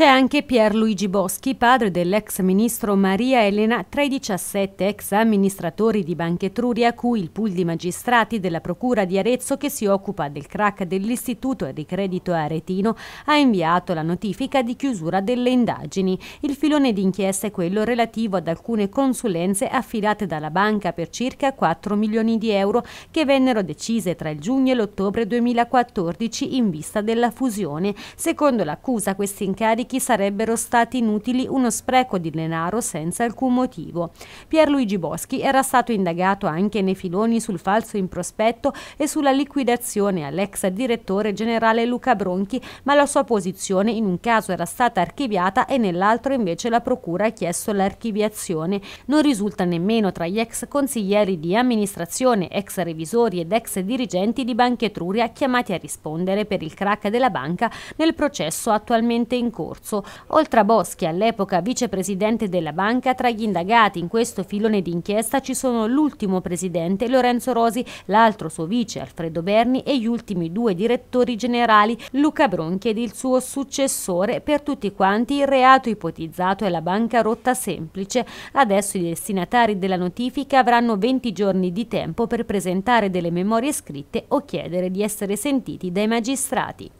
C'è anche Pierluigi Boschi, padre dell'ex ministro Maria Elena, tra i 17 ex amministratori di Banca Etruria, cui il pool di magistrati della Procura di Arezzo che si occupa del crack dell'Istituto e Credito Aretino ha inviato la notifica di chiusura delle indagini. Il filone d'inchiesta è quello relativo ad alcune consulenze affidate dalla banca per circa 4 milioni di euro che vennero decise tra il giugno e l'ottobre 2014 in vista della fusione. Secondo l'accusa questi incarichi ciechi sarebbero stati inutili uno spreco di denaro senza alcun motivo. Pierluigi Boschi era stato indagato anche nei filoni sul falso in prospetto e sulla liquidazione all'ex direttore generale Luca Bronchi, ma la sua posizione in un caso era stata archiviata e nell'altro invece la procura ha chiesto l'archiviazione. Non risulta nemmeno tra gli ex consiglieri di amministrazione, ex revisori ed ex dirigenti di Banca Etruria chiamati a rispondere per il crack della banca nel processo attualmente in corso scorso. Oltre a Boschi, all'epoca vicepresidente della banca, tra gli indagati in questo filone di inchiesta ci sono l'ultimo presidente Lorenzo Rosi, l'altro suo vice Alfredo Berni e gli ultimi due direttori generali Luca Bronchi ed il suo successore. Per tutti quanti il reato ipotizzato è la banca rotta semplice. Adesso i destinatari della notifica avranno 20 giorni di tempo per presentare delle memorie scritte o chiedere di essere sentiti dai magistrati.